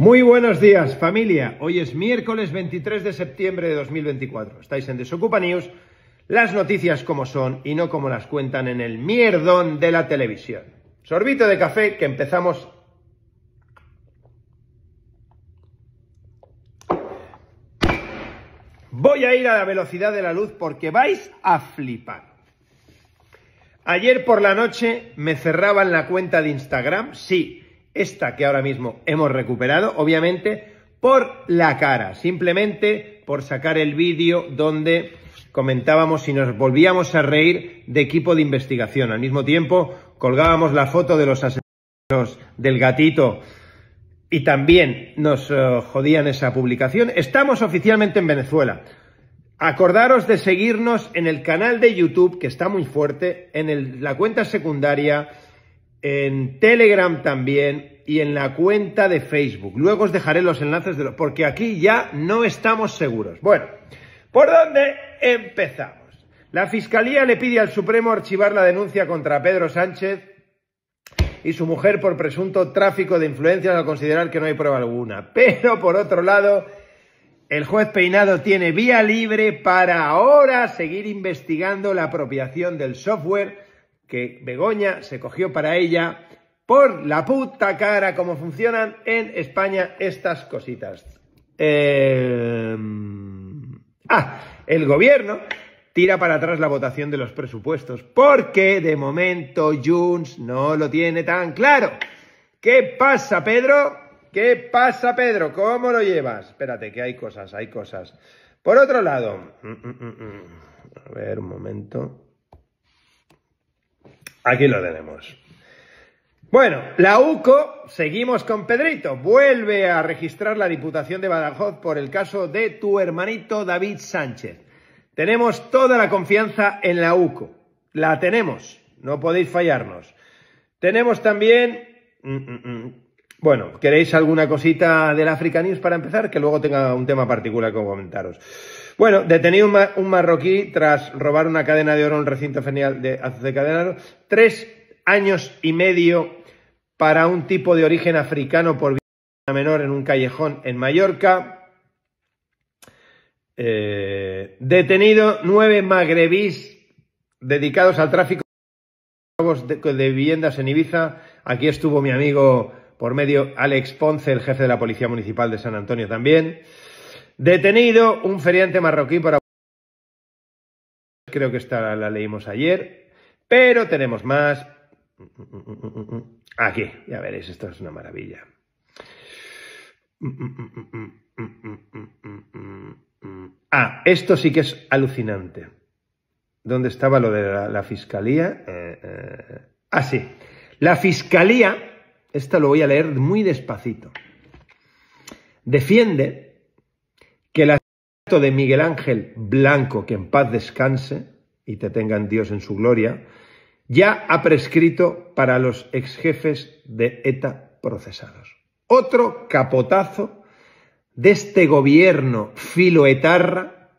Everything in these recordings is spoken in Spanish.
Muy buenos días, familia. Hoy es miércoles 23 de septiembre de 2024. Estáis en Desocupa News, las noticias como son y no como las cuentan en el mierdón de la televisión. Sorbito de café que empezamos. Voy a ir a la velocidad de la luz porque vais a flipar. Ayer por la noche me cerraban la cuenta de Instagram, sí, esta que ahora mismo hemos recuperado, obviamente por la cara, simplemente por sacar el vídeo donde comentábamos y nos volvíamos a reír de equipo de investigación. Al mismo tiempo colgábamos la foto de los asesinos del gatito y también nos eh, jodían esa publicación. Estamos oficialmente en Venezuela. Acordaros de seguirnos en el canal de YouTube, que está muy fuerte, en la cuenta secundaria, en Telegram también y en la cuenta de Facebook. Luego os dejaré los enlaces de los... porque aquí ya no estamos seguros. Bueno, ¿por dónde empezamos? La Fiscalía le pide al Supremo archivar la denuncia contra Pedro Sánchez y su mujer por presunto tráfico de influencias al considerar que no hay prueba alguna. Pero, por otro lado, el juez Peinado tiene vía libre para ahora seguir investigando la apropiación del software que Begoña se cogió para ella por la puta cara como funcionan en España estas cositas. Em, ah, el gobierno tira para atrás la votación de los presupuestos porque de momento Junts no lo tiene tan claro. ¿Qué pasa, Pedro? ¿Qué pasa, Pedro? ¿Cómo lo llevas? Espérate, que hay cosas, hay cosas. Por otro lado, mm, mm, mm, a ver un momento. Aquí lo tenemos. Bueno, la UCO, seguimos con Pedrito. Vuelve a registrar la Diputación de Badajoz por el caso de tu hermanito David Sánchez. Tenemos toda la confianza en la UCO. La tenemos. No podéis fallarnos. Tenemos también mm, mm, mm, bueno, ¿queréis alguna cosita del African News para empezar? Que luego tenga un tema particular que comentaros. Bueno, detenido un, marroquí tras robar una cadena de oro en un recinto fenial de, Azucadenaro. de Tres años y medio para un tipo de origen africano por vida menor en un callejón en Mallorca. Eh, detenido nueve magrebís dedicados al tráfico de viviendas en Ibiza. Aquí estuvo mi amigo por medio Alex Ponce, el jefe de la Policía Municipal de San Antonio también. Detenido un feriante marroquí por creo que esta la leímos ayer, pero tenemos más. Aquí, ya veréis, esto es una maravilla. Ah, esto sí que es alucinante. ¿Dónde estaba lo de la, fiscalía? Eh, eh, ah, sí. La fiscalía esta lo voy a leer muy despacito. Defiende que el acto de Miguel Ángel Blanco, que en paz descanse y te tengan Dios en su gloria, ya ha prescrito para los exjefes de ETA procesados. Otro capotazo de este gobierno filoetarra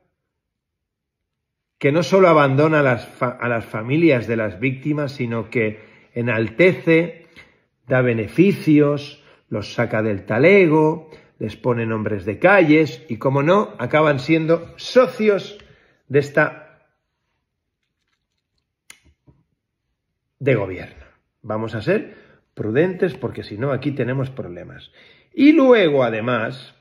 que no solo abandona a las familias de las víctimas, sino que enaltece da beneficios, los saca del talego, les pone nombres de calles y, como no, acaban siendo socios de esta de gobierno. Vamos a ser prudentes porque si no aquí tenemos problemas. Y luego, además,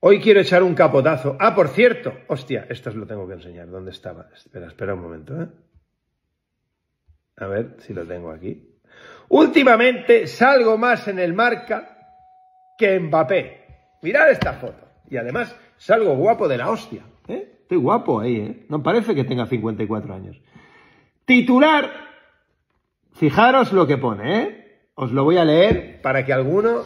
hoy quiero echar un capotazo. Ah, por cierto, hostia, esto lo tengo que enseñar. ¿Dónde estaba? Espera, espera un momento, ¿eh? A ver si lo tengo aquí. Últimamente salgo más en el marca que en Mbappé. Mirad esta foto. Y además salgo guapo de la hostia. ¿eh? Estoy guapo ahí, ¿eh? No parece que tenga 54 años. Titular. Fijaros lo que pone, ¿eh? Os lo voy a leer para que alguno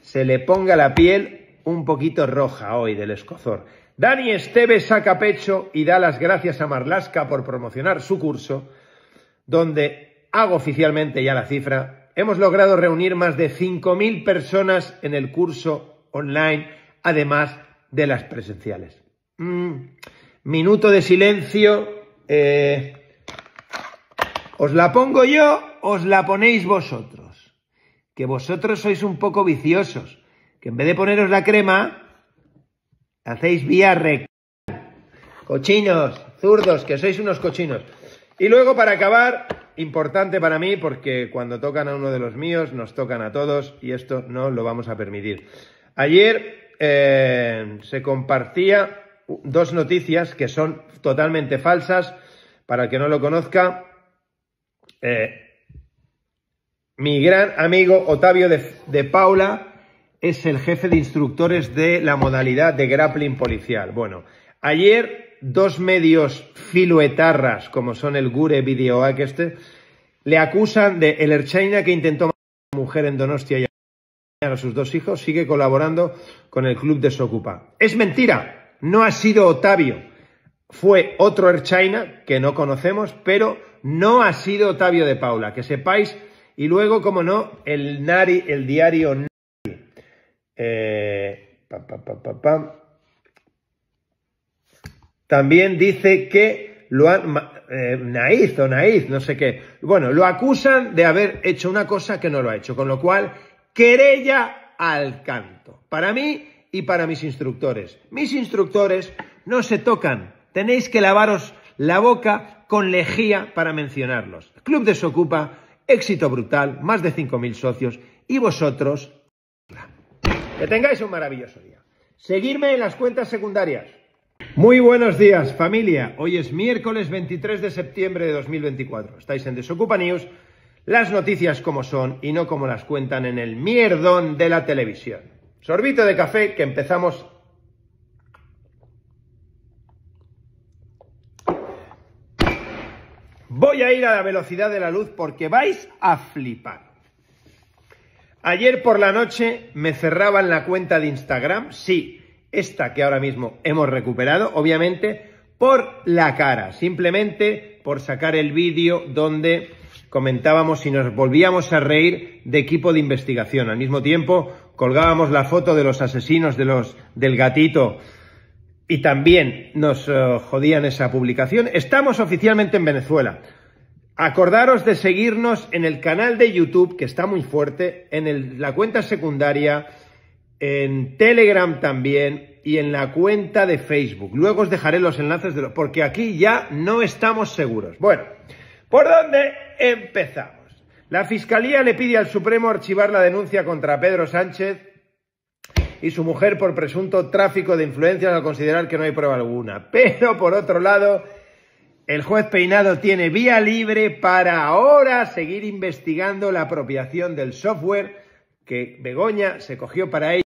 se le ponga la piel un poquito roja hoy del escozor. Dani Esteves saca pecho y da las gracias a Marlasca por promocionar su curso donde hago oficialmente ya la cifra, hemos logrado reunir más de 5.000 personas en el curso online, además de las presenciales. Mm, minuto de silencio. Eh, os la pongo yo, os la ponéis vosotros. Que vosotros sois un poco viciosos. Que en vez de poneros la crema, hacéis vía recta. Cochinos, zurdos, que sois unos cochinos. Y luego, para acabar, importante para mí, porque cuando tocan a uno de los míos, nos tocan a todos y esto no lo vamos a permitir. Ayer eh, se compartía dos noticias que son totalmente falsas. Para el que no lo conozca, eh, mi gran amigo Otavio de, de, Paula es el jefe de instructores de la modalidad de grappling policial. Bueno, ayer dos medios filoetarras, como son el Gure Video este, le acusan de el Erchaina que intentó matar a una mujer en Donostia y a sus dos hijos, sigue colaborando con el club de Socupa Es mentira, no ha sido Otavio. Fue otro Erchaina que no conocemos, pero no ha sido Otavio de Paula, que sepáis. Y luego, como no, el, Nari, el diario Nari. Eh, también dice que lo han, eh, o no sé qué. Bueno, lo acusan de haber hecho una cosa que no lo ha hecho, con lo cual, querella al canto. Para mí y para mis instructores. Mis instructores no se tocan. Tenéis que lavaros la boca con lejía para mencionarlos. Club Desocupa, éxito brutal, más de 5.000 socios y vosotros. Que tengáis un maravilloso día. Seguirme en las cuentas secundarias. Muy buenos días, familia. Hoy es miércoles 23 de septiembre de 2024. Estáis en Desocupa News, las noticias como son y no como las cuentan en el mierdón de la televisión. Sorbito de café que empezamos Voy a ir a la velocidad de la luz porque vais a flipar. Ayer por la noche me cerraban la cuenta de Instagram, sí, esta que ahora mismo hemos recuperado, obviamente por la cara, simplemente por sacar el vídeo donde comentábamos y nos volvíamos a reír de equipo de investigación. Al mismo tiempo colgábamos la foto de los asesinos de los, del gatito y también nos eh, jodían esa publicación. Estamos oficialmente en Venezuela. Acordaros de seguirnos en el canal de YouTube, que está muy fuerte, en la cuenta secundaria, en Telegram también y en la cuenta de Facebook. Luego os dejaré los enlaces de los, porque aquí ya no estamos seguros. Bueno, ¿por dónde empezamos? La Fiscalía le pide al Supremo archivar la denuncia contra Pedro Sánchez y su mujer por presunto tráfico de influencias al considerar que no hay prueba alguna. Pero, por otro lado, el juez Peinado tiene vía libre para ahora seguir investigando la apropiación del software que Begoña se cogió para ella.